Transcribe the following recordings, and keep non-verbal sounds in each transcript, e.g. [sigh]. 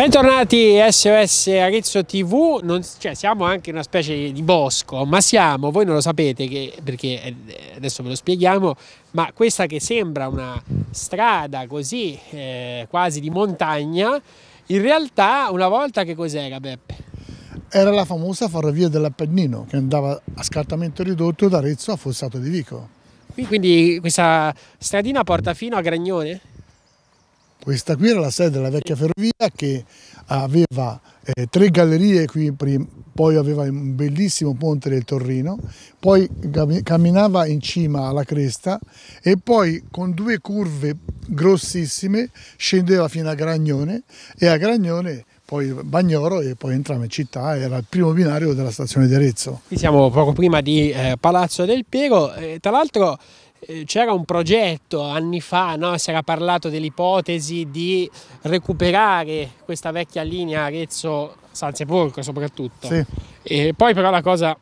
Bentornati SOS Arezzo TV, non, cioè, siamo anche in una specie di bosco, ma siamo, voi non lo sapete che, perché eh, adesso ve lo spieghiamo, ma questa che sembra una strada così eh, quasi di montagna, in realtà una volta che cos'era Beppe? Era la famosa ferrovia dell'Appennino che andava a scartamento ridotto da Arezzo a Fossato di Vico. Quindi questa stradina porta fino a Gragnone? Questa qui era la sede della vecchia ferrovia che aveva eh, tre gallerie qui, poi aveva un bellissimo ponte del Torrino, poi camminava in cima alla cresta e poi con due curve grossissime scendeva fino a Gragnone e a Gragnone poi Bagnoro e poi entrava in città, era il primo binario della stazione di Arezzo. Qui siamo poco prima di eh, Palazzo del Piero, eh, tra l'altro eh, c'era un progetto anni fa, no? si era parlato dell'ipotesi di recuperare questa vecchia linea Arezzo-San Sepolcro soprattutto. Sì. E poi però la cosa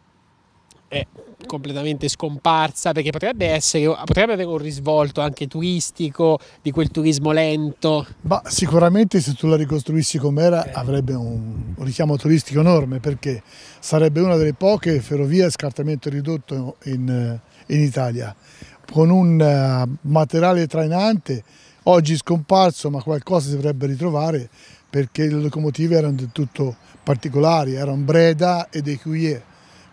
è completamente scomparsa perché potrebbe, essere, potrebbe avere un risvolto anche turistico di quel turismo lento. Ma sicuramente se tu la ricostruissi com'era eh. avrebbe un, un, richiamo turistico enorme perché sarebbe una delle poche ferrovie a scartamento ridotto in, in Italia con un eh, materiale trainante, oggi scomparso ma qualcosa si dovrebbe ritrovare perché le locomotive erano del tutto particolari, erano Breda ed Ecuyer,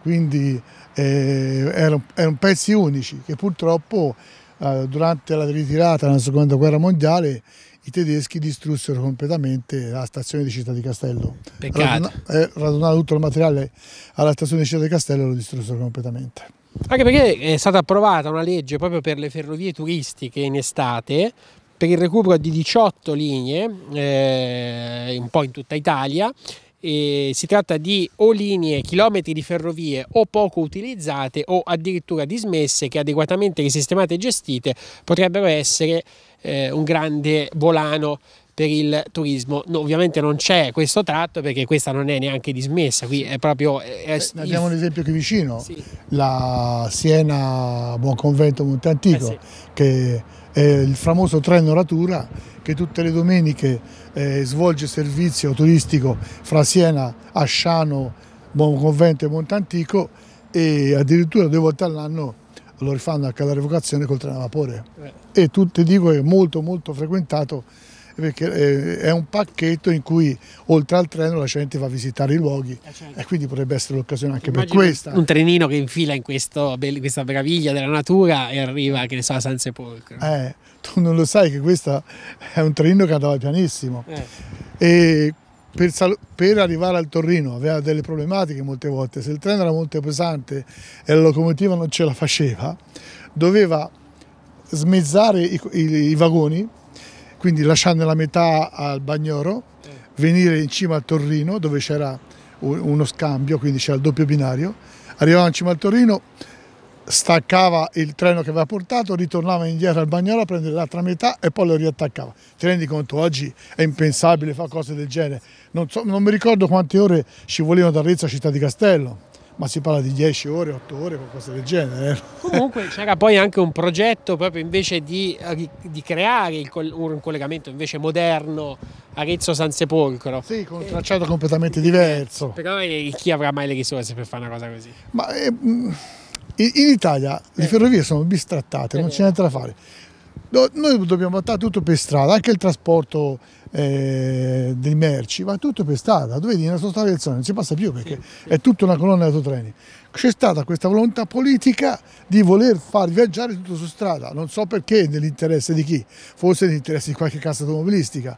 quindi eh, erano, erano, pezzi unici che purtroppo eh, durante la ritirata nella seconda guerra mondiale i tedeschi distrussero completamente la stazione di Città di Castello. Peccato. Raduna, eh, tutto il materiale alla stazione di Città di Castello lo distrussero completamente. Anche perché è stata approvata una legge proprio per le ferrovie turistiche in estate per il recupero di 18 linee, eh, un po' in tutta Italia, e si tratta di o linee, chilometri di ferrovie o poco utilizzate o addirittura dismesse che adeguatamente risistemate e gestite potrebbero essere eh, un grande volano per il turismo. No, ovviamente non c'è questo tratto perché questa non è neanche dismessa, qui è proprio... Eh, è Beh, abbiamo un esempio qui vicino, sì. la Siena Buonconvento Monte Antico, eh sì. che è il famoso treno Ratura che tutte le domeniche eh, svolge servizio turistico fra Siena, Asciano, Buonconvento e Monte Antico e addirittura due volte all'anno lo rifanno anche alla revocazione col treno a vapore. Eh. E tutti dico è molto molto frequentato perché eh, è un pacchetto in cui oltre al treno la gente va a visitare i luoghi eh certo. e quindi potrebbe essere l'occasione anche Immagino per questa. Un trenino che infila in questo, questa meraviglia della natura e arriva, che ne so, a San Sepolcro. Eh, tu non lo sai che questo è un trenino che andava pianissimo eh. e per, per, arrivare al Torrino aveva delle problematiche molte volte, se il treno era molto pesante e la locomotiva non ce la faceva, doveva smezzare i, i, i vagoni quindi lasciando la metà al Bagnoro, venire in cima al Torrino dove c'era uno scambio, quindi c'era il doppio binario, arrivava in cima al Torrino, staccava il treno che aveva portato, ritornava indietro al Bagnolo a prendere l'altra metà e poi lo riattaccava. Ti rendi conto, oggi è impensabile fare cose del genere. Non, so, non mi ricordo quante ore ci volevano da Arezzo a Città di Castello ma si parla di 10 ore, 8 ore, qualcosa del genere. Comunque [laughs] c'era poi anche un progetto proprio invece di, eh, di creare il, un collegamento invece moderno arezzo sansepolcro Sì, con un eh, tracciato eh, completamente diverso. Però chi avrà mai le risorse per fare una cosa così? Ma eh, mm, in Italia eh. le ferrovie sono bistrattate, non c'è niente da fare noi dobbiamo andare tutto per strada, anche il trasporto eh, dei merci va tutto per strada, dove vedi, nella sua stazione non si passa più perché è tutta una colonna di autotreni. C'è stata questa volontà politica di voler far viaggiare tutto su strada, non so perché, nell'interesse di chi, forse nell'interesse di qualche casa automobilistica,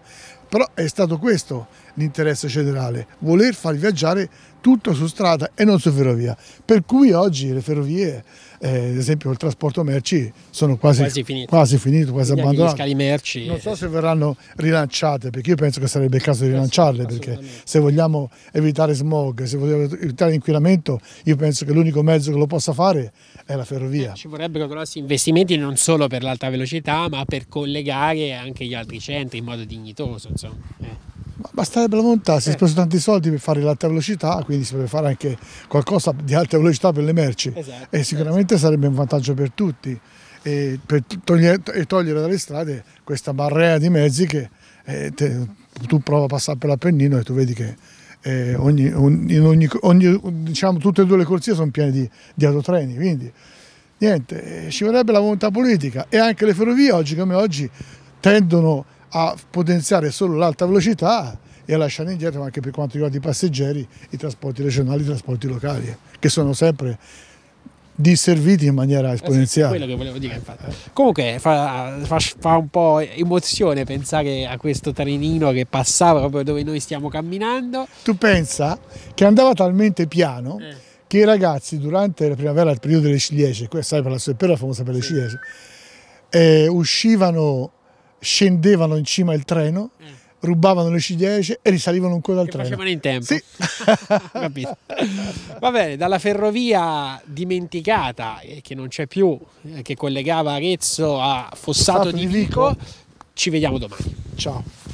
però è stato questo l'interesse generale, voler far viaggiare tutto su strada e non su ferrovia. Per cui oggi le ferrovie, eh, ad esempio il trasporto merci, sono quasi, quasi finito, quasi, finito, quasi abbandonate. Merci... Non so eh. se verranno rilanciate, perché io penso che sarebbe il caso di rilanciarle, perché se vogliamo evitare smog, se vogliamo evitare inquinamento, io penso che l'unico mezzo che lo possa fare è la ferrovia. Eh, ci vorrebbero grossi investimenti non solo per l'alta velocità, ma per collegare anche gli altri centri in modo dignitoso. Insomma. Eh. Basterebbe la volontà, si è eh. speso tanti soldi per fare l'alta velocità, quindi si potrebbe fare anche qualcosa di alta velocità per le merci esatto, e esatto. sicuramente esatto. sarebbe un vantaggio per tutti e, per togliere, e togliere dalle strade questa barrea di mezzi che eh, te, tu prova a passare per l'Appennino e tu vedi che eh, ogni, ogni, ogni, diciamo, tutte e due le corsie sono piene di, di autotreni, quindi niente, eh, ci vorrebbe la volontà politica e anche le ferrovie oggi come oggi tendono a potenziare solo l'alta velocità e a lasciare indietro anche per quanto riguarda i passeggeri i trasporti regionali, i trasporti locali, che sono sempre disserviti in maniera esponenziale. Eh sì, quello che volevo dire, infatti. Comunque fa, fa, fa, un po' emozione pensare a questo trenino che passava proprio dove noi stiamo camminando. Tu pensa che andava talmente piano eh. che i ragazzi durante la primavera, il periodo delle ciliegie, sai per la, per la famosa per le sì. ciliegie, eh, uscivano scendevano in cima al treno, mm. rubavano le ciliegie e risalivano ancora al treno. Facevano in tempo. Sì. [laughs] Va bene, dalla ferrovia dimenticata, eh, che non c'è più, eh, che collegava Arezzo a Fossato, Fossato di Vico, Vico, ci vediamo domani. Ciao.